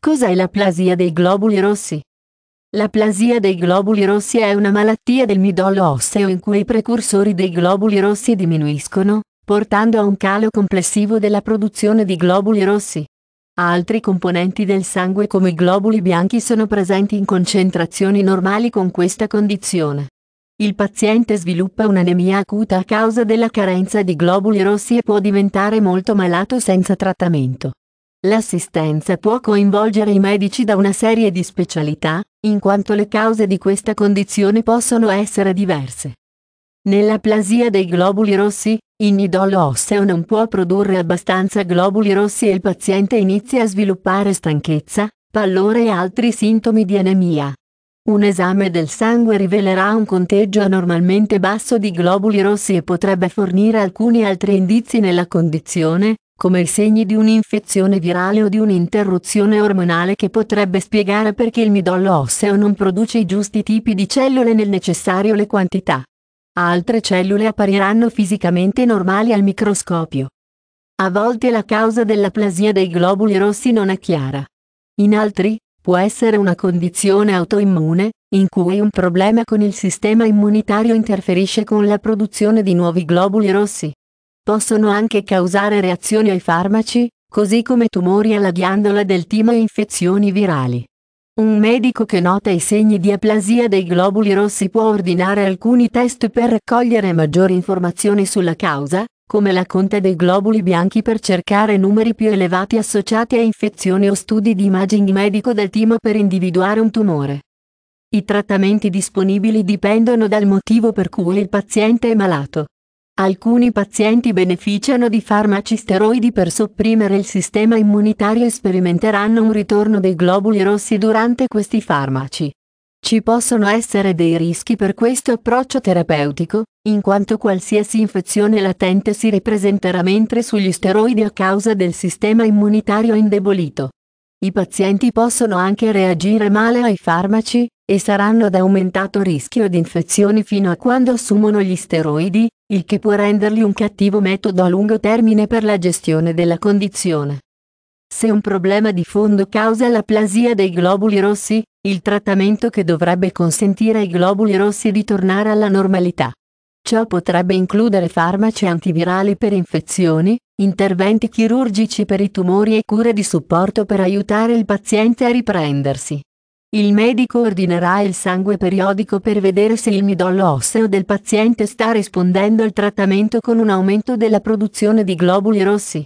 Cos'è la plasia dei globuli rossi? La plasia dei globuli rossi è una malattia del midollo osseo in cui i precursori dei globuli rossi diminuiscono, portando a un calo complessivo della produzione di globuli rossi. Altri componenti del sangue come i globuli bianchi sono presenti in concentrazioni normali con questa condizione. Il paziente sviluppa un'anemia acuta a causa della carenza di globuli rossi e può diventare molto malato senza trattamento. L'assistenza può coinvolgere i medici da una serie di specialità, in quanto le cause di questa condizione possono essere diverse. Nella plasia dei globuli rossi, il nidolo osseo non può produrre abbastanza globuli rossi e il paziente inizia a sviluppare stanchezza, pallore e altri sintomi di anemia. Un esame del sangue rivelerà un conteggio anormalmente basso di globuli rossi e potrebbe fornire alcuni altri indizi nella condizione, come i segni di un'infezione virale o di un'interruzione ormonale che potrebbe spiegare perché il midollo osseo non produce i giusti tipi di cellule nel necessario le quantità. Altre cellule appariranno fisicamente normali al microscopio. A volte la causa della plasia dei globuli rossi non è chiara. In altri, può essere una condizione autoimmune, in cui un problema con il sistema immunitario interferisce con la produzione di nuovi globuli rossi. Possono anche causare reazioni ai farmaci, così come tumori alla ghiandola del timo e infezioni virali. Un medico che nota i segni di aplasia dei globuli rossi può ordinare alcuni test per raccogliere maggiori informazioni sulla causa, come la conta dei globuli bianchi per cercare numeri più elevati associati a infezioni o studi di imaging medico del timo per individuare un tumore. I trattamenti disponibili dipendono dal motivo per cui il paziente è malato. Alcuni pazienti beneficiano di farmaci steroidi per sopprimere il sistema immunitario e sperimenteranno un ritorno dei globuli rossi durante questi farmaci. Ci possono essere dei rischi per questo approccio terapeutico, in quanto qualsiasi infezione latente si ripresenterà mentre sugli steroidi a causa del sistema immunitario indebolito. I pazienti possono anche reagire male ai farmaci, e saranno ad aumentato rischio di infezioni fino a quando assumono gli steroidi, il che può renderli un cattivo metodo a lungo termine per la gestione della condizione. Se un problema di fondo causa la plasia dei globuli rossi, il trattamento che dovrebbe consentire ai globuli rossi di tornare alla normalità Ciò potrebbe includere farmaci antivirali per infezioni, interventi chirurgici per i tumori e cure di supporto per aiutare il paziente a riprendersi. Il medico ordinerà il sangue periodico per vedere se il midollo osseo del paziente sta rispondendo al trattamento con un aumento della produzione di globuli rossi.